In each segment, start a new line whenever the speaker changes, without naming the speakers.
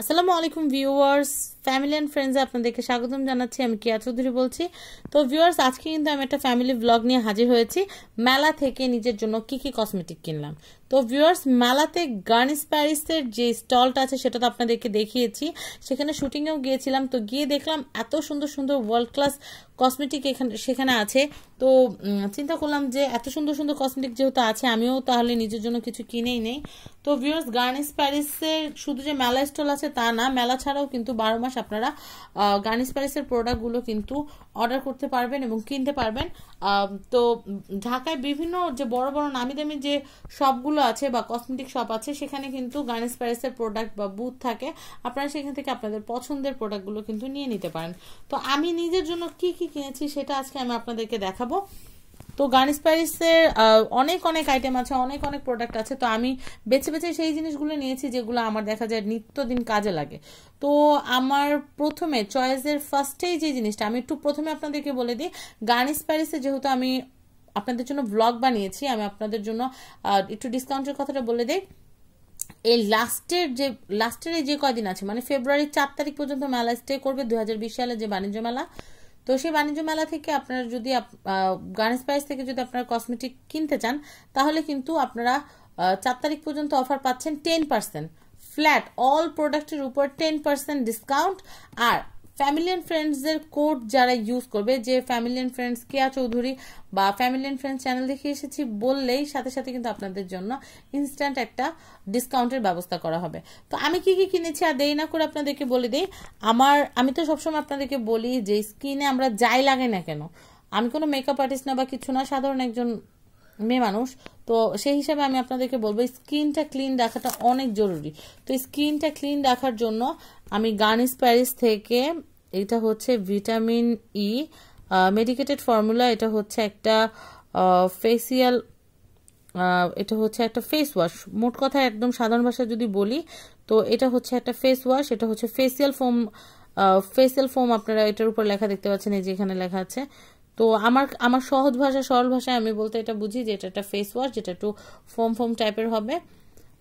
আসসালামু আলাইকুম viewers family and friends আপনাদেরকে স্বাগতম জানাচ্ছি আমি কিয়া চৌধুরী বলছি তো ভিউয়ার্স আজকে কিন্তু আমি একটা ফ্যামিলি ব্লগ নিয়ে হাজির হয়েছি মেলা থেকে নিজের জন্য কি কি কসমেটিক কিনলাম তো ভিউয়ার্স মেলাতে গার্নিস প্যারিসের যে স্টলটা আছে সেটা তো আপনাদেরকে দেখিয়েছি সেখানে শুটিংয়েও গিয়েছিলাম তো গিয়ে দেখলাম এত সুন্দর সুন্দর ওয়ার্ল্ড ক্লাস কসমেটিক এখানে সেখানে আছে তো চিন্তা করলাম যে এত সুন্দর সুন্দর কসমেটিক যেহেতু আছে আমিও তাহলে নিজের জন্য কিছু কিনেই নেই তো ভিউয়ার্স গার্নিস প্যারিসের শুধু যে মেলা স্টল আছে তা না মেলা ছাড়াও কিন্তু বারো মাস আপনারা গার্নিস প্যারিসের প্রোডাক্টগুলো কিন্তু অর্ডার করতে পারবেন এবং কিনতে পারবেন তো ঢাকায় বিভিন্ন যে বড় বড় নামি দামি যে সবগুলো গুলো আছে বা কসমেটিক শপ আছে সেখানে কিন্তু গার্নেস প্যারিসের প্রোডাক্ট বা বুথ থাকে আপনারা সেখান থেকে আপনাদের পছন্দের প্রোডাক্টগুলো কিন্তু নিয়ে নিতে পারেন তো আমি নিজের জন্য কি কি কিনেছি সেটা আজকে আমি আপনাদেরকে দেখাবো তো গার্নিস প্যারিসের অনেক অনেক আইটেম আছে অনেক অনেক প্রোডাক্ট আছে তো আমি বেছে বেছে সেই জিনিসগুলো নিয়েছি যেগুলো আমার দেখা যায় নিত্যদিন কাজে লাগে তো আমার প্রথমে চয়েসের ফার্স্টেই যে জিনিসটা আমি একটু প্রথমে আপনাদেরকে বলে দিই গার্নিস প্যারিসে যেহেতু আমি আপনাদের জন্য ব্লগ বানিয়েছি আমি আপনাদের জন্য একটু ডিসকাউন্টের কথাটা বলে দেয় এই লাস্টের যে লাস্টের যে কয়দিন আছে মানে ফেব্রুয়ারির চার তারিখ পর্যন্ত মেলা স্টে করবে দু সালে যে বাণিজ্য মেলা তো সেই বাণিজ্য মেলা থেকে আপনারা যদি গার্মেন্টস প্রাইস থেকে যদি আপনারা কসমেটিক কিনতে চান তাহলে কিন্তু আপনারা চার তারিখ পর্যন্ত অফার পাচ্ছেন টেন পার্সেন্ট ফ্ল্যাট অল প্রোডাক্টের উপর টেন পার্সেন্ট ডিসকাউন্ট আর ফ্যামিলি অ্যান্ড ফ্রেন্ডসদের কোড যারা ইউজ করবে যে family and friends Keya Chowdhury বা ফ্যামিলি অ্যান্ড ফ্রেন্ডস চ্যানেল দেখে এসেছি বললেই সাথে সাথে কিন্তু আপনাদের জন্য ইনস্ট্যান্ট একটা ডিসকাউন্টের ব্যবস্থা করা হবে তো আমি কি কি কিনেছি আর দেই না করে আপনাদেরকে বলে দিই আমার আমি তো সবসময় আপনাদেরকে বলি যে স্কিনে আমরা যাই লাগে না কেন আমি কোনো মেকআপ আর্টিস্ট না বা কিছু না সাধারণ একজন মেয়ে মানুষ তো সেই হিসাবে আমি আপনাদেরকে বলবো স্কিনটা ক্লিন রাখাটা অনেক জরুরি তো স্কিনটা ক্লিন রাখার জন্য আমি গার্নিস প্যারিস থেকে এটা হচ্ছে ভিটামিন ই মেডিকেটেড ফর্মুলা এটা হচ্ছে একটা ফেসিয়াল এটা হচ্ছে একটা ফেস ওয়াশ মোট কথা একদম সাধারণ ভাষায় যদি বলি তো এটা হচ্ছে একটা ফেস ওয়াশ এটা হচ্ছে ফেসিয়াল ফোম ফেসিয়াল ফোম আপনারা এটার উপর লেখা দেখতে পাচ্ছেন এই যে এখানে লেখা আছে তো আমার আমার সহজ ভাষা সরল ভাষায় আমি বলতে এটা বুঝি যে এটা একটা ফেস ওয়াশ যেটা একটু ফোম ফোম টাইপের হবে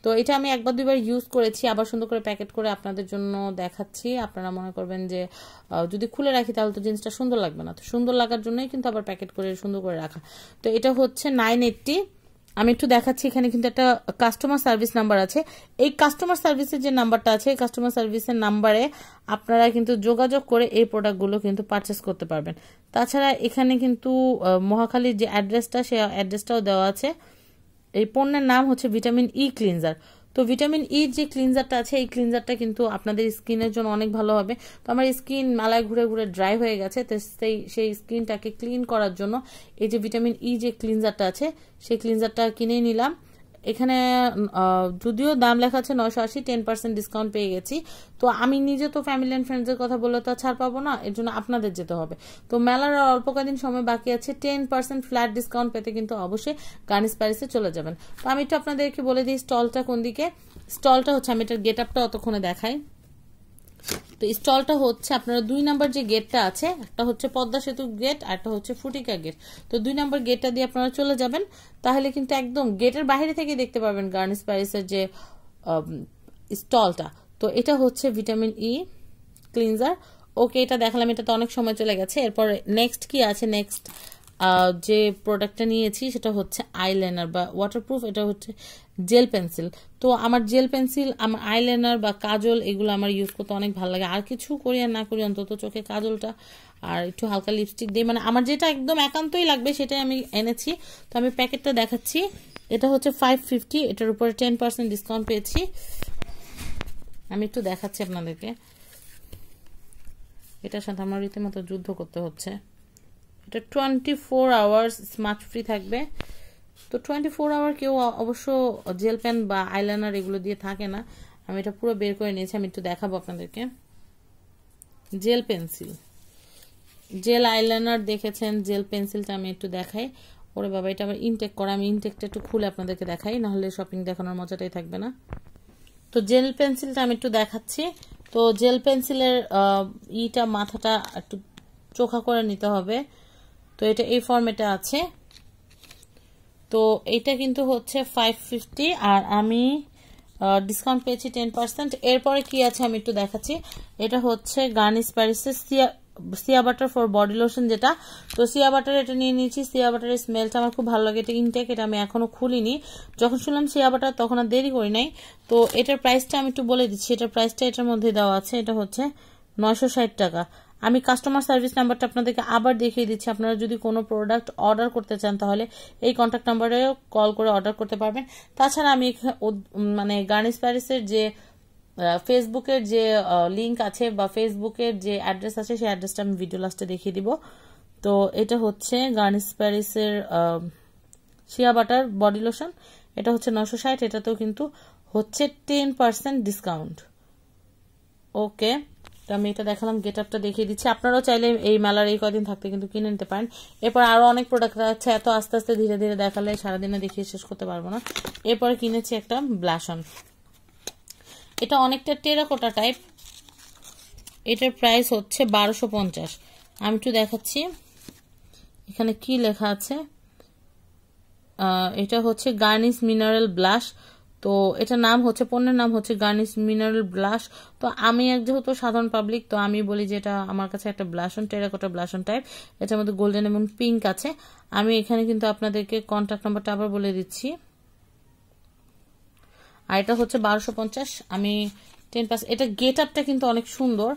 তো এটা আমি একবার দুইবার ইউজ করেছি আবার সুন্দর করে প্যাকেট করে আপনাদের জন্য দেখাচ্ছি আপনারা মনে করবেন যে যদি খুলে রাখি তাহলে তো জিনিসটা সুন্দর লাগবে না তো সুন্দর লাগার জন্যই কিন্তু আবার প্যাকেট করে সুন্দর করে রাখা তো এটা হচ্ছে নাইন এইট্টি আমি একটু দেখাচ্ছি এখানে কিন্তু একটা কাস্টমার সার্ভিস নাম্বার আছে এই কাস্টমার সার্ভিসের যে নাম্বারটা আছে এই কাস্টমার সার্ভিসের নাম্বারে আপনারা কিন্তু যোগাযোগ করে এই প্রোডাক্টগুলো কিন্তু পারচেস করতে পারবেন তাছাড়া এখানে কিন্তু মহাখালীর যে অ্যাড্রেসটা সে অ্যাড্রেসটাও দেওয়া আছে এই পণ্যের নাম হচ্ছে ভিটামিন ই ক্লিনজার তো ভিটামিন ই e যে ক্লিনজারটা আছে এই ক্লিনজারটা কিন্তু আপনাদের স্কিনের জন্য অনেক ভালো হবে তো আমার স্কিন মালায় ঘুরে ঘুরে ড্রাই হয়ে গেছে তো সেই সেই স্কিনটাকে ক্লিন করার জন্য এই যে ভিটামিন ই e যে ক্লিনজারটা আছে সেই ক্লিনজারটা কিনে নিলাম এখানে যদিও দাম লেখা আছে নয়শো আশি টেন পার্সেন্ট ডিসকাউন্ট পেয়ে গেছি তো আমি নিজে তো ফ্যামিলি অ্যান্ড ফ্রেন্ডসের কথা বলে তো ছাড় পাবো না এর জন্য আপনাদের যেতে হবে তো মেলার আর অল্প কদিন সময় বাকি আছে টেন পার্সেন্ট ফ্ল্যাট ডিসকাউন্ট পেতে কিন্তু অবশ্যই গার্নিস প্যারিসে চলে যাবেন তো আমি একটু আপনাদেরকে বলে দিই স্টলটা কোন দিকে স্টলটা হচ্ছে আমি এটার গেট আপটা অতক্ষণে দেখাই তো স্টলটা হচ্ছে আপনারা দুই নাম্বার যে গেটটা আছে একটা হচ্ছে পদ্মা সেতু গেট আর একটা হচ্ছে ফুটিকা গেট তো দুই নাম্বার গেটটা দিয়ে আপনারা চলে যাবেন তাহলে কিন্তু একদম গেটের বাইরে থেকে দেখতে পাবেন গার্নিস প্যারিসের যে স্টলটা তো এটা হচ্ছে vitamin E e cleanser okay এটা দেখালাম এটা তো অনেক সময় চলে গেছে এরপর নেক্সট কি আছে নেক্সট যে প্রোডাক্টটা নিয়েছি সেটা হচ্ছে আইলাইনার বা ওয়াটারপ্রুফ এটা হচ্ছে জেল পেন্সিল তো আমার জেল পেন্সিল আমার আইলাইনার বা কাজল এগুলো আমার ইউজ করতে অনেক ভালো লাগে আর কিছু করি আর না করি অন্তত চোখে কাজলটা আর একটু হালকা লিপস্টিক দিয়ে মানে আমার যেটা একদম একান্তই লাগবে সেটাই আমি এনেছি তো আমি প্যাকেটটা দেখাচ্ছি এটা হচ্ছে ফাইভ ফিফটি এটার উপরে টেন পার্সেন্ট ডিসকাউন্ট পেয়েছি আমি একটু দেখাচ্ছি আপনাদেরকে এটার সাথে আমার রীতিমতো যুদ্ধ করতে হচ্ছে এটা twenty four hours smart free থাকবে তো টোয়েন্টি ফোর আওয়ার কেউ অবশ্য জেল পেন বা আইলাইনার এগুলো দিয়ে থাকে না আমি এটা পুরো বের করে নিয়েছি আমি একটু দেখাবো আপনাদেরকে জেল পেন্সিল জেল আইলাইনার দেখেছেন জেল পেন্সিলটা আমি একটু দেখাই ওরে বাবা এটা আবার ইনটেক করা আমি ইনটেকটা একটু খুলে আপনাদেরকে দেখাই নাহলে শপিং দেখানোর মজাটাই থাকবে না তো জেল পেন্সিলটা আমি একটু দেখাচ্ছি তো জেল পেন্সিলের ইটা মাথাটা একটু চোখা করে নিতে হবে তো এটা এই ফর্মেটে আছে তো এটা কিন্তু হচ্ছে ফাইভ ফিফটি আর আমি ডিসকাউন্ট পেয়েছি টেন পার্সেন্ট এরপরে কি আছে আমি একটু দেখাচ্ছি এটা হচ্ছে গার্নিস প্যারিসের shea shea butter for body lotion যেটা তো সিয়া বাটার এটা নিয়ে নিয়েছি সিয়া বাটারের স্মেলটা আমার খুব ভালো লাগে এটা ইনটেক এটা আমি এখনও খুলিনি যখন শুনলাম সিয়া বাটার তখন আর দেরি করি নাই তো এটার প্রাইসটা আমি একটু বলে দিচ্ছি এটার প্রাইসটা এটার মধ্যে দেওয়া আছে এটা হচ্ছে নয়শো টাকা আমি কাস্টমার সার্ভিস নাম্বারটা আপনাদেরকে আবার দেখিয়ে দিচ্ছি আপনারা যদি কোনো প্রোডাক্ট অর্ডার করতে চান তাহলে এই কন্ট্যাক্ট নাম্বারে কল করে অর্ডার করতে পারবেন তাছাড়া আমি মানে গার্নিস প্যারিসের যে ফেসবুকের যে লিঙ্ক আছে বা ফেসবুকের যে অ্যাড্রেস আছে সেই অ্যাড্রেসটা আমি ভিডিও লাস্টে দেখিয়ে দিব তো এটা হচ্ছে গার্নিস প্যারিসের শিয়া বাটার বডি লোশন এটা হচ্ছে নশো ষাট এটাতেও কিন্তু হচ্ছে টেন পার্সেন্ট ডিসকাউন্ট ওকে তা আমি এটা দেখালাম গেট আপটা দেখিয়ে দিচ্ছি আপনারাও চাইলে এই মেলার এই কদিন থাকতে কিন্তু কিনে নিতে পারেন এরপর আরও অনেক প্রোডাক্ট আছে এত আস্তে আস্তে ধীরে ধীরে দেখালে সারাদিনে দেখিয়ে শেষ করতে পারবো না এরপরে কিনেছি একটা ব্লাসন এটা অনেকটা টেরাকোটা টাইপ এটার প্রাইস হচ্ছে বারোশো পঞ্চাশ আমি একটু দেখাচ্ছি এখানে কি লেখা আছে এটা হচ্ছে গার্নিস মিনারেল ব্লাশ তো এটা নাম হচ্ছে পণ্যের নাম হচ্ছে গার্নিস মিনারেল ব্লাশ তো আমি এক যেহেতু সাধারণ পাবলিক তো আমি বলি যে এটা আমার কাছে একটা ব্লাশন টেরাকোটা ব্লাশন টাইপ এটার মধ্যে গোল্ডেন এবং পিঙ্ক আছে আমি এখানে কিন্তু আপনাদেরকে কন্ট্যাক্ট নাম্বারটা আবার বলে দিচ্ছি আর এটা হচ্ছে বারোশো পঞ্চাশ আমি টেন পাস এটা গেট আপটা কিন্তু অনেক সুন্দর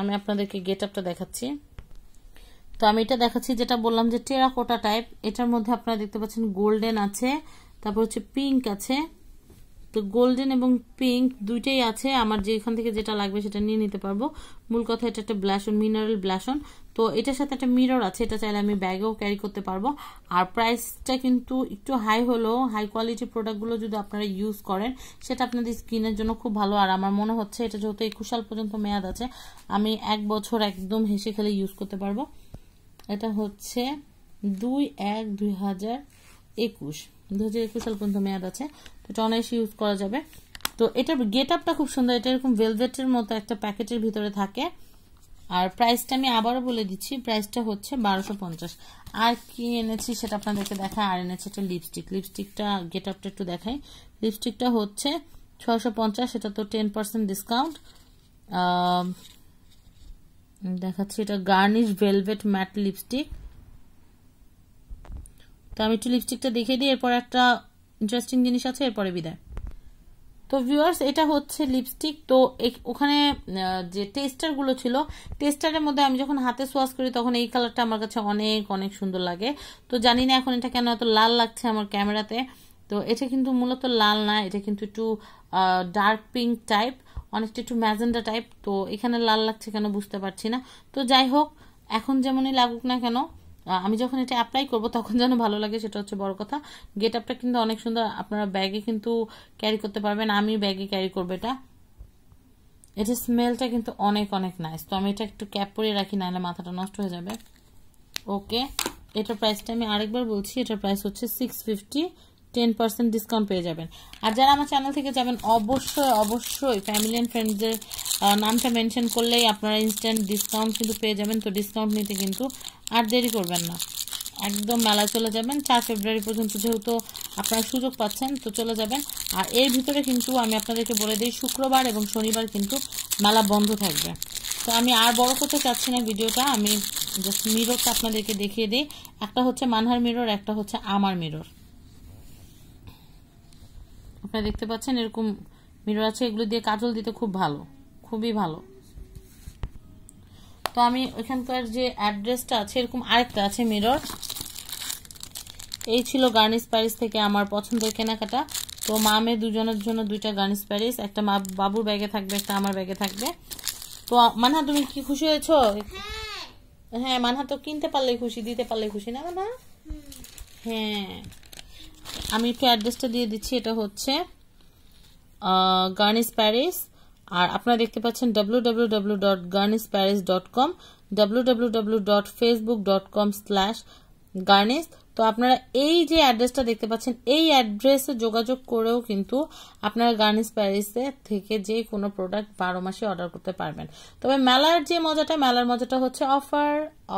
আমি আপনাদেরকে গেট আপটা দেখাচ্ছি তো আমি এটা দেখাচ্ছি যেটা বললাম যে টেরাকোটা টাইপ এটার মধ্যে আপনারা দেখতে পাচ্ছেন গোল্ডেন আছে তারপর হচ্ছে পিঙ্ক আছে তো গোল্ডেন এবং পিঙ্ক দুইটাই আছে আমার যেখান থেকে যেটা লাগবে সেটা নিয়ে নিতে পারবো মূল কথা এটা একটা ব্লাসন মিনারেল ব্লাসন তো এটার সাথে একটা মিরর আছে এটা চাইলে আমি ব্যাগেও ক্যারি করতে পারবো আর প্রাইসটা কিন্তু একটু হাই হলেও হাই কোয়ালিটির প্রোডাক্টগুলো যদি আপনারা ইউজ করেন সেটা আপনাদের স্কিনের জন্য খুব ভালো আর আমার মনে হচ্ছে এটা যেহেতু একুশ সাল পর্যন্ত মেয়াদ আছে আমি এক বছর একদম হেসে খেলে ইউজ করতে পারবো এটা হচ্ছে দুই এক দুই হাজার একুশ দু হাজার একুশ সাল পর্যন্ত মেয়াদ আছে তো এটা অনায়াসে ইউজ করা যাবে তো এটার গেট আপটা খুব সুন্দর এটা এরকম ভেলভেটের মতো একটা প্যাকেটের ভিতরে থাকে আর প্রাইসটা আমি আবারও বলে দিচ্ছি প্রাইসটা হচ্ছে বারোশো পঞ্চাশ আর কি এনেছি সেটা আপনাদেরকে দেখা আর এনেছি একটা লিপস্টিক লিপস্টিকটা গেট আপটা একটু দেখাই লিপস্টিকটা হচ্ছে ছশো পঞ্চাশ সেটা তো টেন পার্সেন্ট ডিসকাউন্ট দেখাচ্ছি এটা গার্নিশ ভেলভেট ম্যাট লিপস্টিক তো আমি একটু লিপস্টিকটা দেখে দিই এরপর একটা ইন্টারেস্টিং জিনিস আছে এরপরে বিদায় তো ভিউয়ার্স এটা হচ্ছে লিপস্টিক তো ওখানে যে টেস্টারগুলো ছিল টেস্টারের মধ্যে আমি যখন হাতে সোয়াশ করি তখন এই কালারটা আমার কাছে অনেক অনেক সুন্দর লাগে তো জানি না এখন এটা কেন এত লাল লাগছে আমার ক্যামেরাতে তো এটা কিন্তু মূলত লাল না এটা কিন্তু একটু ডার্ক পিঙ্ক টাইপ অনেকটা একটু ম্যাজেন্ডা টাইপ তো এখানে লাল লাগছে কেন বুঝতে পারছি না তো যাই হোক এখন যেমনই লাগুক না কেন আমি যখন এটা অ্যাপ্লাই করব তখন যেন ভালো লাগে সেটা হচ্ছে বড় কথা গেট আপটা কিন্তু অনেক সুন্দর আপনারা ব্যাগে কিন্তু ক্যারি করতে পারবেন আমি ব্যাগে ক্যারি করবো এটা এটা স্মেলটা কিন্তু অনেক অনেক নাইস তো আমি এটা একটু ক্যাপ পরে রাখি নাহলে মাথাটা নষ্ট হয়ে যাবে ওকে এটার প্রাইসটা আমি আরেকবার বলছি এটার প্রাইস হচ্ছে six fifty ten percent discount পেয়ে যাবেন আর যারা আমার চ্যানেল থেকে যাবেন অবশ্যই অবশ্যই ফ্যামিলি অ্যান্ড ফ্রেন্ডসদের নামটা মেনশন করলেই আপনারা ইনস্ট্যান্ট ডিসকাউন্ট কিন্তু পেয়ে যাবেন তো ডিসকাউন্ট নিতে কিন্তু আর দেরি করবেন না একদম মেলায় চলে যাবেন চার ফেব্রুয়ারি পর্যন্ত যেহেতু আপনারা সুযোগ পাচ্ছেন তো চলে যাবেন আর এর ভিতরে কিন্তু আমি আপনাদেরকে বলে দিই শুক্রবার এবং শনিবার কিন্তু মেলা বন্ধ থাকবে তো আমি আর বড় করতে চাচ্ছি না ভিডিওটা আমি জাস্ট মিররটা আপনাদেরকে দেখিয়ে দিই একটা হচ্ছে মানহার মিরর একটা হচ্ছে আমার মিরর আপনারা দেখতে পাচ্ছেন এরকম মিরর আছে এগুলো দিয়ে কাজল দিতে খুব ভালো খুবই ভালো তো আমি ওইখানকার যে অ্যাড্রেসটা আছে এরকম আরেকটা আছে মিরর এই ছিল গার্নিস প্যারিস থেকে আমার পছন্দের কেনাকাটা তো মামে দুজনের জন্য দুইটা গার্নিস প্যারিস একটা মা বাবুর ব্যাগে থাকবে একটা আমার ব্যাগে থাকবে তো মানহা তুমি কি খুশি হয়েছ হ্যাঁ।, হ্যাঁ মানহা তো কিনতে পারলে খুশি দিতে পারলে খুশি না মানা হ্যাঁ আমি একটু অ্যাড্রেসটা দিয়ে দিচ্ছি এটা হচ্ছে গার্নিস প্যারিস আর আপনারা দেখতে পাচ্ছেন W W W dot Garnier Paris dot com dot Facebook dot com Garnier তো আপনারা এই যে অ্যাড্রেসটা দেখতে পাচ্ছেন এই অ্যাড্রেসে যোগাযোগ করেও কিন্তু আপনারা গার্নিস প্যারিসে থেকে যে কোনো প্রোডাক্ট বারো মাসে অর্ডার করতে পারবেন তবে মেলার যে মজাটা মেলার মজাটা হচ্ছে অফার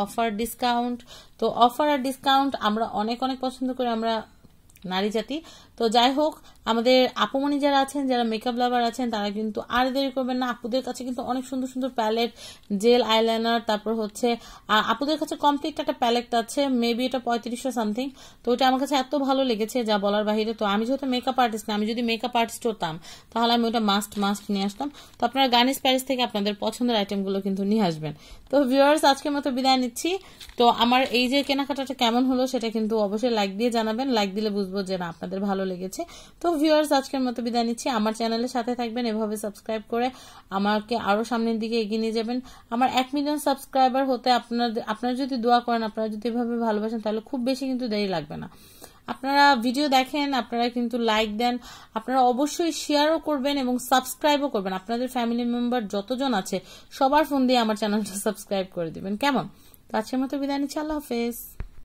অফার ডিসকাউন্ট তো অফার আর ডিসকাউন্ট আমরা অনেক অনেক পছন্দ করি আমরা नारी जाति তো যাই হোক আমাদের আপুমণি যারা আছেন যারা মেকআপ লাভার আছেন তারা কিন্তু আর দেরি করবেন না আপুদের কাছে কিন্তু অনেক সুন্দর সুন্দর প্যালেট জেল আইলাইনার তারপর হচ্ছে আপুদের কাছে কমপ্লিট একটা প্যালেট আছে মেবি এটা পঁয়ত্রিশশো সামথিং তো ওইটা আমার কাছে এত ভালো লেগেছে যা বলার বাহিরে তো আমি যেহেতু মেকআপ আর্টিস্ট না আমি যদি মেকআপ আর্টিস্ট হতাম তাহলে আমি ওটা মাস্ট মাস্ট নিয়ে আসতাম তো আপনারা গার্নিস প্যারিস থেকে আপনাদের পছন্দের আইটেমগুলো কিন্তু নিয়ে আসবেন তো ভিউয়ার্স আজকের মতো বিদায় নিচ্ছি তো আমার এই যে কেনাকাটাটা কেমন হলো সেটা কিন্তু অবশ্যই লাইক দিয়ে জানাবেন লাইক দিলে বুঝবো যে না আপনাদের ভালো লেগেছে তো ভিউয়ার্স আজকের মতো বিদায় নিচ্ছি আমার চ্যানেলের সাথে থাকবেন এভাবে সাবস্ক্রাইব করে আমাকে আরো সামনের দিকে এগিয়ে নিয়ে যাবেন আমার এক মিলিয়ন সাবস্ক্রাইবার হতে আপনার আপনারা যদি দোয়া করেন আপনারা যদি এভাবে ভালোবাসেন তাহলে খুব বেশি কিন্তু দেরি লাগবে না আপনারা ভিডিও দেখেন আপনারা কিন্তু লাইক দেন আপনারা অবশ্যই শেয়ারও করবেন এবং সাবস্ক্রাইবও করবেন আপনাদের ফ্যামিলি মেম্বার যতজন আছে সবার ফোন দিয়ে আমার চ্যানেলটা সাবস্ক্রাইব করে দিবেন কেমন তো আজকের মতো বিদায় নিচ্ছি আল্লাহ হাফেজ